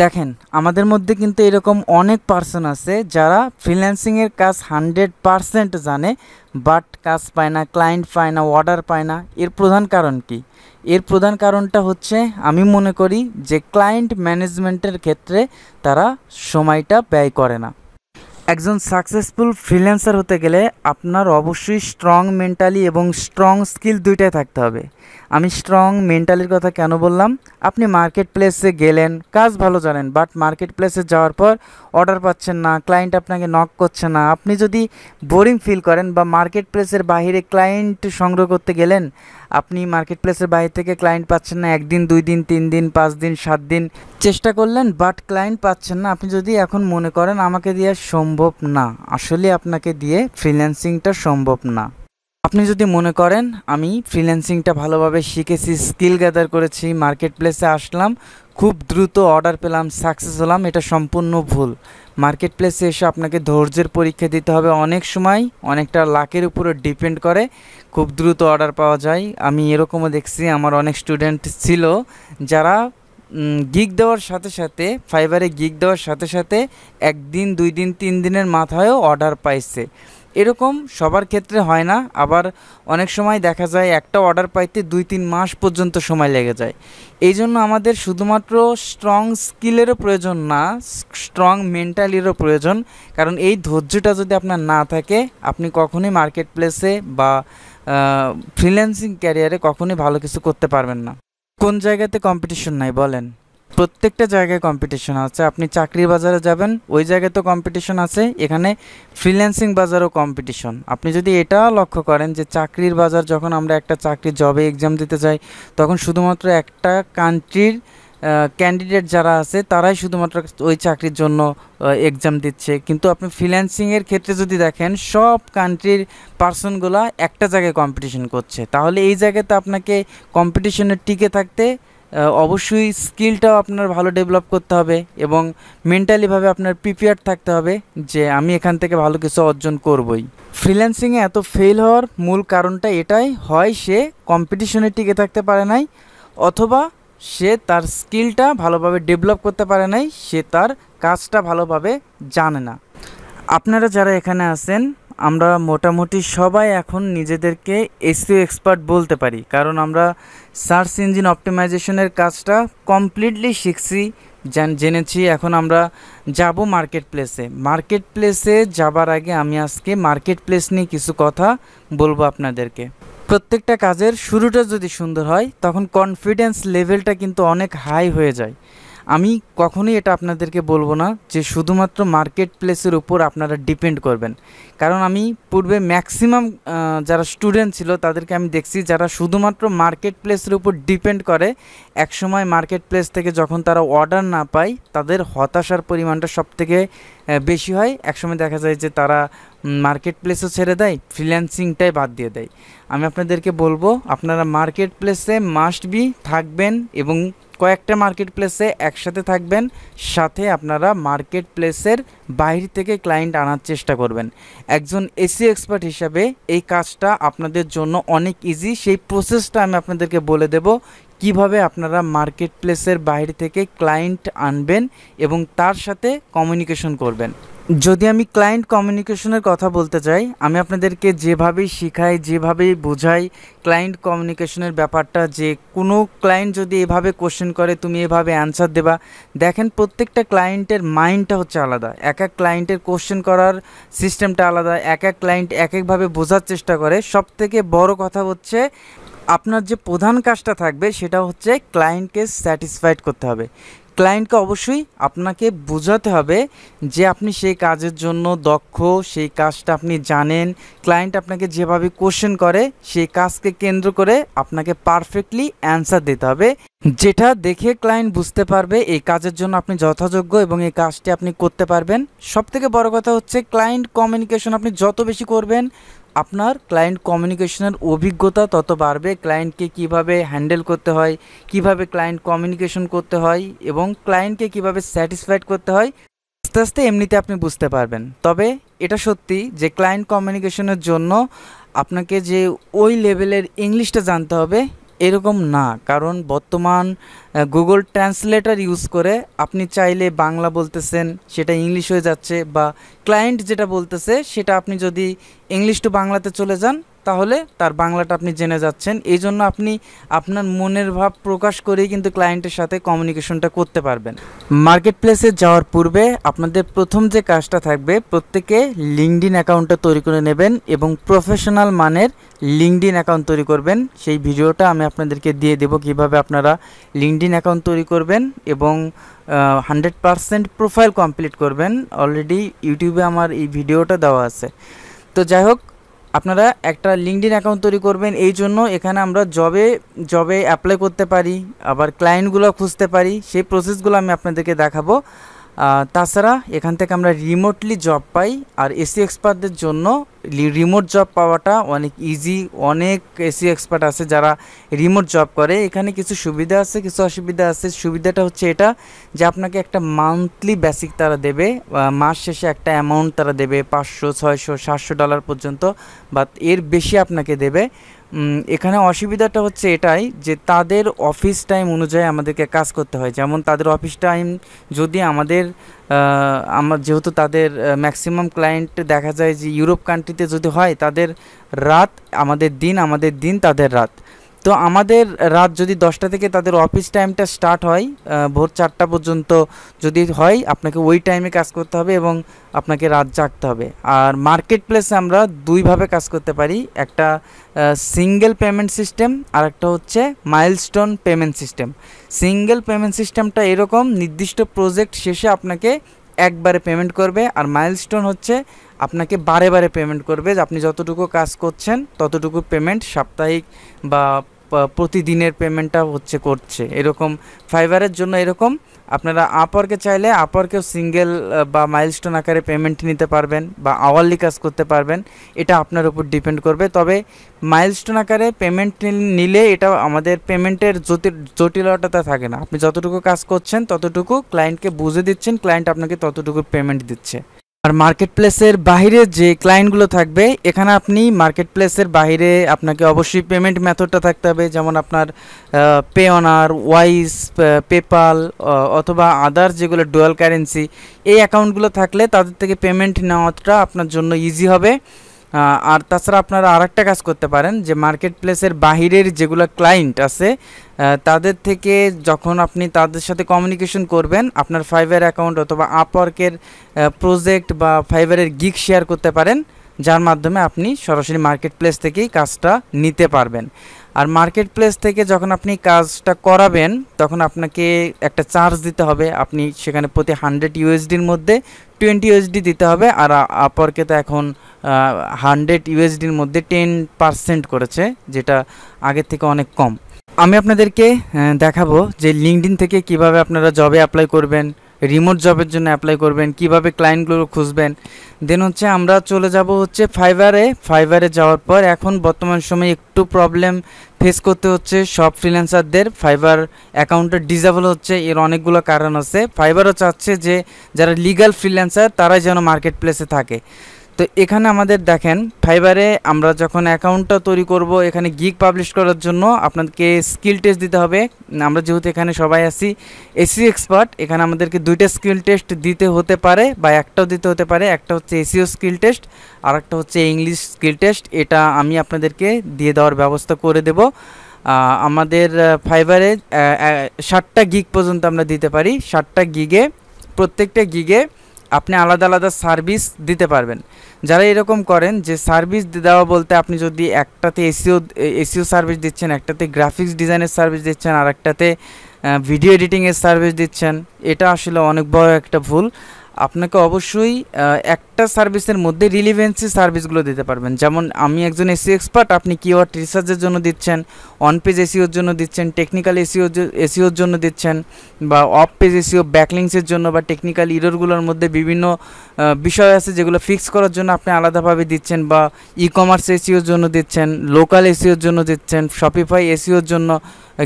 দেখেন আমাদের মধ্যে কিন্তু এরকম অনেক পার্সন আছে যারা ফ্রিল্যান্সিংয়ের কাজ হান্ড্রেড পারসেন্ট জানে বাট কাজ পায় না ক্লায়েন্ট পায় না অর্ডার পায় না এর প্রধান কারণ কি এর প্রধান কারণটা হচ্ছে আমি মনে করি যে ক্লায়েন্ট ম্যানেজমেন্টের ক্ষেত্রে তারা সময়টা ব্যয় করে না একজন সাকসেসফুল ফ্রিল্যান্সার হতে গেলে আপনার অবশ্যই স্ট্রং মেন্টালি এবং স্ট্রং স্কিল দুইটাই থাকতে হবে আমি স্ট্রং মেন্টালির কথা কেন বললাম আপনি মার্কেট প্লেসে গেলেন কাজ ভালো জানেন বাট মার্কেট প্লেসে যাওয়ার পর অর্ডার পাচ্ছেন না ক্লায়েন্ট আপনাকে নক করছে না আপনি যদি বোরিং ফিল করেন বা মার্কেট প্লেসের বাহিরে ক্লায়েন্ট সংগ্রহ করতে গেলেন আপনি মার্কেট প্লেসের বাইরে থেকে ক্লায়েন্ট পাচ্ছেন না একদিন দুই দিন তিন দিন পাঁচ দিন সাত দিন চেষ্টা করলেন বাট ক্লায়েন্ট পাচ্ছেন না আপনি যদি এখন মনে করেন আমাকে দিয়ে সম্ভব না আসলে আপনাকে দিয়ে ফ্রিল্যান্সিংটা সম্ভব না আপনি যদি মনে করেন আমি ফ্রিল্যান্সিংটা ভালোভাবে শিখেছি স্কিল গ্যাদার করেছি মার্কেট প্লেসে আসলাম খুব দ্রুত অর্ডার পেলাম সাকসেস হলাম এটা সম্পূর্ণ ভুল মার্কেট প্লেসে এসে আপনাকে ধৈর্যের পরীক্ষা দিতে হবে অনেক সময় অনেকটা লাকের উপরে ডিপেন্ড করে খুব দ্রুত অর্ডার পাওয়া যায় আমি এরকমও দেখছি আমার অনেক স্টুডেন্ট ছিল যারা গিগ দেওয়ার সাথে সাথে ফাইবারে গিগ দেওয়ার সাথে সাথে একদিন দুই দিন তিন দিনের মাথায়ও অর্ডার পাইছে এরকম সবার ক্ষেত্রে হয় না আবার অনেক সময় দেখা যায় একটা অর্ডার পাইতে দুই তিন মাস পর্যন্ত সময় লেগে যায় এই জন্য আমাদের শুধুমাত্র স্ট্রং স্কিলেরও প্রয়োজন না স্ট্রং মেন্টালিরও প্রয়োজন কারণ এই ধৈর্যটা যদি আপনার না থাকে আপনি কখনই মার্কেট প্লেসে বা ফ্রিল্যান্সিং ক্যারিয়ারে কখনোই ভালো কিছু করতে পারবেন না কোন জায়গাতে কম্পিটিশন নাই বলেন প্রত্যেকটা জায়গায় কম্পিটিশন আছে আপনি চাকরির বাজারে যাবেন ওই জায়গায় তো কম্পিটিশন আছে এখানে ফ্রিল্যান্সিং বাজারও কম্পিটিশন আপনি যদি এটা লক্ষ্য করেন যে চাকরির বাজার যখন আমরা একটা চাকরির জবে এক্সাম দিতে যাই তখন শুধুমাত্র একটা কান্ট্রির ক্যান্ডিডেট যারা আছে তারাই শুধুমাত্র ওই চাকরির জন্য এক্সাম দিচ্ছে কিন্তু আপনি ফ্রিল্যান্সিংয়ের ক্ষেত্রে যদি দেখেন সব কান্ট্রির পার্সনগুলো একটা জায়গায় কম্পিটিশন করছে তাহলে এই জায়গাতে আপনাকে কম্পিটিশনে টিকে থাকতে অবশ্যই স্কিলটাও আপনার ভালো ডেভেলপ করতে হবে এবং মেন্টালিভাবে আপনার প্রিপেয়ার থাকতে হবে যে আমি এখান থেকে ভালো কিছু অর্জন করবই ফ্রিল্যান্সিংয়ে এত ফেল হওয়ার মূল কারণটা এটাই হয় সে কম্পিটিশনে টিকে থাকতে পারে নাই অথবা সে তার স্কিলটা ভালোভাবে ডেভেলপ করতে পারে নাই সে তার কাজটা ভালোভাবে জানে না আপনারা যারা এখানে আছেন আমরা মোটামুটি সবাই এখন নিজেদেরকে এসিও এক্সপার্ট বলতে পারি কারণ আমরা সার্চ ইঞ্জিন অপটিমাইজেশনের কাজটা কমপ্লিটলি শিখছি জেনেছি এখন আমরা যাব মার্কেট প্লেসে মার্কেট প্লেসে যাবার আগে আমি আজকে মার্কেট প্লেস নিয়ে কিছু কথা বলবো আপনাদেরকে প্রত্যেকটা কাজের শুরুটা যদি সুন্দর হয় তখন কনফিডেন্স লেভেলটা কিন্তু অনেক হাই হয়ে যায় আমি কখনোই এটা আপনাদেরকে বলবো না যে শুধুমাত্র মার্কেট প্লেসের উপর আপনারা ডিপেন্ড করবেন কারণ আমি পূর্বে ম্যাক্সিমাম যারা স্টুডেন্ট ছিল তাদেরকে আমি দেখছি যারা শুধুমাত্র মার্কেট প্লেসের উপর ডিপেন্ড করে একসময় মার্কেট প্লেস থেকে যখন তারা অর্ডার না পায় তাদের হতাশার পরিমাণটা সবথেকে বেশি হয় একসময় দেখা যায় যে তারা মার্কেট প্লেসও ছেড়ে দেয় ফ্রিল্যান্সিংটাই বাদ দিয়ে দেয় আমি আপনাদেরকে বলবো আপনারা মার্কেট প্লেসে মাস্ট বি থাকবেন এবং কয়েকটা মার্কেট প্লেসে একসাথে থাকবেন সাথে আপনারা মার্কেট প্লেসের বাইরে থেকে ক্লায়েন্ট আনার চেষ্টা করবেন একজন এসি এক্সপার্ট e হিসাবে এই কাজটা আপনাদের জন্য অনেক ইজি সেই প্রসেসটা আমি আপনাদেরকে বলে দেব কিভাবে আপনারা মার্কেট প্লেসের বাইরে থেকে ক্লায়েন্ট আনবেন এবং তার সাথে কমিউনিকেশন করবেন যদি আমি ক্লায়েন্ট কমিউনিকেশনের কথা বলতে চাই আমি আপনাদেরকে যেভাবেই শেখাই যেভাবেই বোঝাই ক্লায়েন্ট কমিউনিকেশনের ব্যাপারটা যে কোনো ক্লায়েন্ট যদি এভাবে কোশ্চেন করে তুমি এভাবে অ্যান্সার দেবা দেখেন প্রত্যেকটা ক্লায়েন্টের মাইন্ডটা হচ্ছে আলাদা এক এক ক্লায়েন্টের কোশ্চেন করার সিস্টেমটা আলাদা এক এক ক্লায়েন্ট এক একভাবে বোঝার চেষ্টা করে সব থেকে বড় কথা হচ্ছে আপনার যে প্রধান কাজটা থাকবে সেটা হচ্ছে ক্লায়েন্টকে স্যাটিসফাইড করতে হবে ক্লায়েন্টকে অবশ্যই আপনাকে বোঝাতে হবে যে আপনি সেই কাজের জন্য দক্ষ সেই কাজটা আপনি জানেন ক্লায়েন্ট আপনাকে যেভাবে কোশ্চেন করে সেই কাজকে কেন্দ্র করে আপনাকে পারফেক্টলি অ্যান্সার দিতে হবে যেটা দেখে ক্লায়েন্ট বুঝতে পারবে এই কাজের জন্য আপনি যথাযোগ্য এবং এই কাজটি আপনি করতে পারবেন সবথেকে বড় কথা হচ্ছে ক্লায়েন্ট কমিউনিকেশন আপনি যত বেশি করবেন আপনার ক্লায়েন্ট কমিউনিকেশনের অভিজ্ঞতা তত বাড়বে ক্লায়েন্টকে কিভাবে হ্যান্ডেল করতে হয় কিভাবে ক্লায়েন্ট কমিউনিকেশন করতে হয় এবং ক্লায়েন্টকে কিভাবে স্যাটিসফাইড করতে হয় আস্তে আস্তে এমনিতে আপনি বুঝতে পারবেন তবে এটা সত্যি যে ক্লায়েন্ট কমিউনিকেশনের জন্য আপনাকে যে ওই লেভেলের ইংলিশটা জানতে হবে এরকম না কারণ বর্তমান গুগল ট্রান্সলেটার ইউজ করে আপনি চাইলে বাংলা বলতেছেন সেটা ইংলিশ হয়ে যাচ্ছে বা ক্লায়েন্ট যেটা বলতেছে সেটা আপনি যদি ইংলিশ টু বাংলাতে চলে যান তাহলে তার বাংলাটা আপনি জেনে যাচ্ছেন এই জন্য আপনি আপনার মনের ভাব প্রকাশ করেই কিন্তু ক্লায়েন্টের সাথে কমিউনিকেশনটা করতে পারবেন মার্কেট প্লেসে যাওয়ার পূর্বে আপনাদের প্রথম যে কাজটা থাকবে প্রত্যেকে লিঙ্কডিন অ্যাকাউন্টটা তৈরি করে নেবেন এবং প্রফেশনাল মানের লিঙ্কডিন অ্যাকাউন্ট তৈরি করবেন সেই ভিডিওটা আমি আপনাদেরকে দিয়ে দেব কিভাবে আপনারা লিঙ্কডিন অ্যাকাউন্ট তৈরি করবেন এবং হান্ড্রেড পারসেন্ট প্রোফাইল কমপ্লিট করবেন অলরেডি ইউটিউবে আমার এই ভিডিওটা দেওয়া আছে তো যাই হোক আপনারা একটা লিঙ্কডিন অ্যাকাউন্ট তৈরি করবেন এই জন্য এখানে আমরা জবে জবে অ্যাপ্লাই করতে পারি আবার ক্লায়েন্টগুলো খুঁজতে পারি সেই প্রসেসগুলো আমি আপনাদেরকে দেখাবো তাছাড়া এখান থেকে আমরা রিমোটলি জব পাই আর এসি এক্সপার্টদের জন্য রিমোট জব পাওয়াটা অনেক ইজি অনেক এসি এক্সপার্ট আছে যারা রিমোট জব করে এখানে কিছু সুবিধা আছে কিছু অসুবিধা আছে সুবিধাটা হচ্ছে এটা যে আপনাকে একটা মান্থলি বেসিক তারা দেবে মাস শেষে একটা অ্যামাউন্ট তারা দেবে পাঁচশো ছয়শো সাতশো ডলার পর্যন্ত বা এর বেশি আপনাকে দেবে এখানে অসুবিধাটা হচ্ছে এটাই যে তাদের অফিস টাইম অনুযায়ী আমাদেরকে কাজ করতে হয় যেমন তাদের অফিস টাইম যদি আমাদের আমার যেহেতু তাদের ম্যাক্সিমাম ক্লায়েন্ট দেখা যায় যে ইউরোপ কান্ট্রিতে যদি হয় তাদের রাত আমাদের দিন আমাদের দিন তাদের রাত তো আমাদের রাত যদি দশটা থেকে তাদের অফিস টাইমটা স্টার্ট হয় ভোর চারটা পর্যন্ত যদি হয় আপনাকে ওই টাইমে কাজ করতে হবে এবং আপনাকে রাত জাগতে হবে আর মার্কেট প্লেসে আমরা দুইভাবে কাজ করতে পারি একটা সিঙ্গেল পেমেন্ট সিস্টেম আর একটা হচ্ছে milestone payment system single payment সিস্টেমটা এরকম নির্দিষ্ট প্রজেক্ট শেষে আপনাকে একবারে পেমেন্ট করবে আর মাইলস্টোন হচ্ছে আপনাকে বারে বারে পেমেন্ট করবে আপনি যতটুকু কাজ করছেন ততটুকু পেমেন্ট সাপ্তাহিক বা প্রতিদিনের পেমেন্টটা হচ্ছে করছে এরকম ফাইবারের জন্য এরকম আপনারা আপওয়ার্কে চাইলে আপওয়ার্কেও সিঙ্গেল বা মাইলস্টোন আকারে পেমেন্ট নিতে পারবেন বা আওয়ারলি কাজ করতে পারবেন এটা আপনার উপর ডিপেন্ড করবে তবে মাইলস্টোন আকারে পেমেন্ট নিলে এটা আমাদের পেমেন্টের জটিলতাটা থাকে না আপনি যতটুকু কাজ করছেন ততটুকু ক্লায়েন্টকে বুঝে দিচ্ছেন ক্লায়েন্ট আপনাকে ততটুকু পেমেন্ট দিচ্ছে আর মার্কেট প্লেসের বাহিরে যে ক্লায়েন্টগুলো থাকবে এখানে আপনি মার্কেট প্লেসের বাহিরে আপনাকে অবশ্যই পেমেন্ট মেথডটা থাকতে হবে যেমন আপনার পে অনার ওয়াইস পেপাল অথবা আদার যেগুলো ডুয়াল কারেন্সি এই অ্যাকাউন্টগুলো থাকলে তাদের থেকে পেমেন্ট নেওয়াটা আপনার জন্য ইজি হবে আর তাছাড়া আপনারা আর একটা কাজ করতে পারেন যে মার্কেট প্লেসের বাহিরের যেগুলো ক্লায়েন্ট আছে তাদের থেকে যখন আপনি তাদের সাথে কমিউনিকেশন করবেন আপনার ফাইবার অ্যাকাউন্ট অথবা আপওয়ার্কের প্রজেক্ট বা ফাইবারের গিক শেয়ার করতে পারেন যার মাধ্যমে আপনি সরাসরি মার্কেট প্লেস থেকেই কাজটা নিতে পারবেন আর মার্কেট প্লেস থেকে যখন আপনি কাজটা করাবেন তখন আপনাকে একটা চার্জ দিতে হবে আপনি সেখানে প্রতি হান্ড্রেড ইউএসডির মধ্যে টোয়েন্টি ইউএসডি দিতে হবে আর আপরকে তো এখন হান্ড্রেড ইউএসডির মধ্যে টেন পার্সেন্ট করেছে যেটা আগের থেকে অনেক কম আমি আপনাদেরকে দেখাবো যে লিঙ্কডিন থেকে কিভাবে আপনারা জবে অ্যাপ্লাই করবেন রিমোট জবের জন্য অ্যাপ্লাই করবেন কিভাবে ক্লায়েন্টগুলো খুঁজবেন দেন হচ্ছে আমরা চলে যাব হচ্ছে ফাইবারে ফাইবারে যাওয়ার পর এখন বর্তমান সময়ে একটু প্রবলেম ফেস করতে হচ্ছে সব ফ্রিল্যান্সারদের ফাইবার অ্যাকাউন্টটা ডিজেবল হচ্ছে এর অনেকগুলো কারণ আছে ফাইবারও চাচ্ছে যে যারা লিগাল ফ্রিল্যান্সার তারাই যেন মার্কেট প্লেসে থাকে তো এখানে আমাদের দেখেন ফাইবারে আমরা যখন অ্যাকাউন্টটা তৈরি করব এখানে গিগ পাবলিশ করার জন্য আপনাদেরকে স্কিল টেস্ট দিতে হবে আমরা যেহেতু এখানে সবাই আসি এসি এক্সপার্ট এখানে আমাদেরকে দুইটা স্কিল টেস্ট দিতে হতে পারে বা একটাও দিতে হতে পারে একটা হচ্ছে এসিও স্কিল টেস্ট আর একটা হচ্ছে ইংলিশ স্কিল টেস্ট এটা আমি আপনাদেরকে দিয়ে দেওয়ার ব্যবস্থা করে দেব আমাদের ফাইবারে ষাটটা গিগ পর্যন্ত আমরা দিতে পারি ষাটটা গিগে প্রত্যেকটা গিগে আপনি আলাদা আলাদা সার্ভিস দিতে পারবেন যারা এরকম করেন যে সার্ভিস দেওয়া বলতে আপনি যদি একটাতে এসিও এসিও সার্ভিস দিচ্ছেন একটাতে গ্রাফিক্স ডিজাইনের সার্ভিস দিচ্ছেন আর একটাতে ভিডিও এডিটিংয়ের সার্ভিস দিচ্ছেন এটা আসলে অনেক বড় একটা ভুল আপনাকে অবশ্যই একটা সার্ভিসের মধ্যে রিলিভেন্সি সার্ভিসগুলো দিতে পারবেন যেমন আমি একজন এসি এক্সপার্ট আপনি কিওয়ার্ড রিসার্চের জন্য দিচ্ছেন অন পেজ এসিওর জন্য দিচ্ছেন টেকনিক্যাল এসিও এসিওর জন্য দিচ্ছেন বা অফ পেজ এসিও ব্যাকলিংসের জন্য বা টেকনিক্যাল ইরোরগুলোর মধ্যে বিভিন্ন বিষয় আছে যেগুলো ফিক্স করার জন্য আপনি আলাদাভাবে দিচ্ছেন বা ই কমার্স এসিওর জন্য দিচ্ছেন লোকাল এসিওর জন্য দিচ্ছেন শপিফাই এসিওর জন্য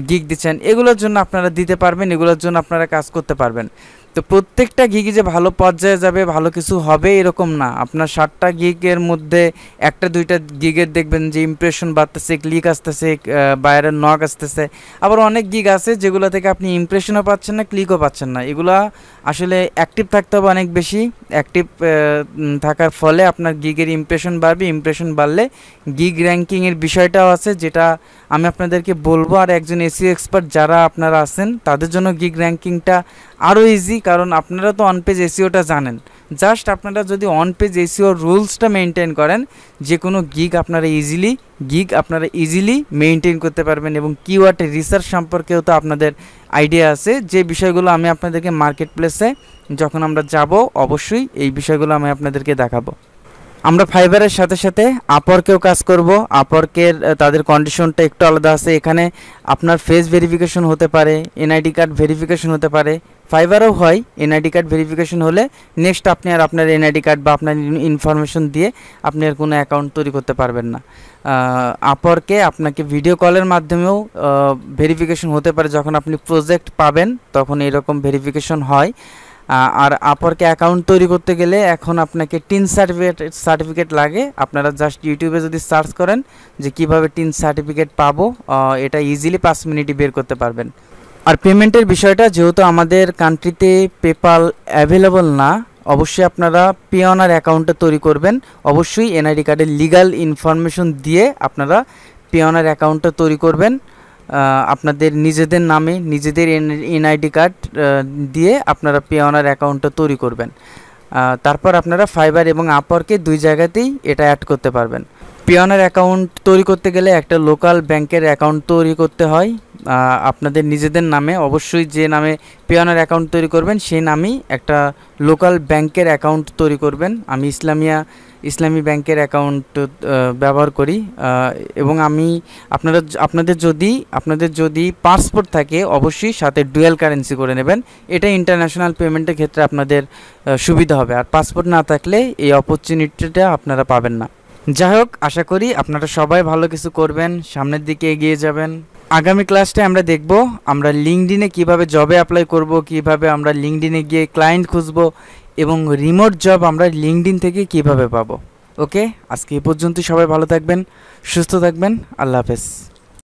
গিক দিচ্ছেন এগুলোর জন্য আপনারা দিতে পারবেন এগুলোর জন্য আপনারা কাজ করতে পারবেন তো প্রত্যেকটা গিগই যে ভালো পর্যায়ে যাবে ভালো কিছু হবে এরকম না আপনার ষাটটা গিগের মধ্যে একটা দুইটা গিগের দেখবেন যে ইমপ্রেশন বাড়তেছে ক্লিক আসতেছে বাইরের নক আসতেছে আবার অনেক গিগ আছে যেগুলো থেকে আপনি ইমপ্রেশনও পাচ্ছেন না ক্লিকও পাচ্ছেন না এগুলা আসলে অ্যাক্টিভ থাকতে হবে অনেক বেশি অ্যাক্টিভ থাকার ফলে আপনার গিগের ইমপ্রেশন বাড়বে ইমপ্রেশন বাড়লে গিগ র্যাঙ্কিংয়ের বিষয়টাও আছে যেটা আমি আপনাদেরকে বলবো আর একজন এসি এক্সপার্ট যারা আপনারা আছেন তাদের জন্য গিগ র্যাঙ্কিংটা আরও ইজি কারণ আপনারা তো অন পেজ এসিওটা জানেন জাস্ট আপনারা যদি অন পেজ এসিওর রুলসটা মেনটেন করেন যে কোনো গিগ আপনারা ইজিলি গিগ আপনারা ইজিলি মেনটেন করতে পারবেন এবং কিওয়ার্ড রিসার্চ সম্পর্কেও তো আপনাদের আইডিয়া আছে যে বিষয়গুলো আমি আপনাদেরকে মার্কেট প্লেসে যখন আমরা যাব অবশ্যই এই বিষয়গুলো আমি আপনাদেরকে দেখাবো আমরা ফাইবারের সাথে সাথে আপরকেও কাজ করব আপরকের তাদের কন্ডিশনটা একটু আলাদা আছে এখানে আপনার ফেস ভেরিফিকেশন হতে পারে এনআইডি কার্ড ভেরিফিকেশন হতে পারে ফাইবারও হয় এনআইডি কার্ড ভেরিফিকেশন হলে নেক্সট আপনি আর আপনার এনআইডি কার্ড বা আপনার ইনফরমেশন দিয়ে আপনি আর কোনো অ্যাকাউন্ট তৈরি করতে পারবেন না আপরকে আপনাকে ভিডিও কলের মাধ্যমেও ভেরিফিকেশন হতে পারে যখন আপনি প্রজেক্ট পাবেন তখন এরকম ভেরিফিকেশন হয় আর আপরকে অ্যাকাউন্ট তৈরি করতে গেলে এখন আপনাকে টিন সার্টিফিকেট সার্টিফিকেট লাগে আপনারা জাস্ট ইউটিউবে যদি সার্চ করেন যে কিভাবে টিন সার্টিফিকেট পাবো এটা ইজিলি পাঁচ মিনিটই বের করতে পারবেন আর পেমেন্টের বিষয়টা যেহেতু আমাদের কান্ট্রিতে পেপাল অ্যাভেলেবল না অবশ্যই আপনারা পিওনার অ্যাকাউন্টটা তৈরি করবেন অবশ্যই এনআইডি কার্ডের লিগাল ইনফরমেশন দিয়ে আপনারা পিওনার অ্যাকাউন্টটা তৈরি করবেন আপনাদের নিজেদের নামে নিজেদের এনআইডি কার্ড দিয়ে আপনারা পেওনার অ্যাকাউন্টটা তৈরি করবেন তারপর আপনারা ফাইবার এবং আপওয়ার্কে দুই জায়গাতেই এটা অ্যাড করতে পারবেন পিওনার অ্যাকাউন্ট তৈরি করতে গেলে একটা লোকাল ব্যাংকের অ্যাকাউন্ট তৈরি করতে হয় আপনাদের নিজেদের নামে অবশ্যই যে নামে পেয়ানার অ্যাকাউন্ট তৈরি করবেন সেই নামেই একটা লোকাল ব্যাংকের অ্যাকাউন্ট তৈরি করবেন আমি ইসলামিয়া ইসলামী ব্যাংকের অ্যাকাউন্ট ব্যবহার করি এবং আমি আপনারা আপনাদের যদি আপনাদের যদি পাসপোর্ট থাকে অবশ্যই সাথে ডুয়েল কারেন্সি করে নেবেন এটা ইন্টারন্যাশনাল পেমেন্টের ক্ষেত্রে আপনাদের সুবিধা হবে আর পাসপোর্ট না থাকলে এই অপরচুনিটিটা আপনারা পাবেন না যাই হোক আশা করি আপনারা সবাই ভালো কিছু করবেন সামনের দিকে এগিয়ে যাবেন আগামী ক্লাসটা আমরা দেখব আমরা লিঙ্কডিনে কিভাবে জবে অ্যাপ্লাই করব কিভাবে আমরা লিঙ্কডিনে গিয়ে ক্লায়েন্ট খুঁজব এবং রিমোট জব আমরা লিঙ্কডিন থেকে কিভাবে পাবো ওকে আজকে এ পর্যন্ত সবাই ভালো থাকবেন সুস্থ থাকবেন আল্লাহ হাফেজ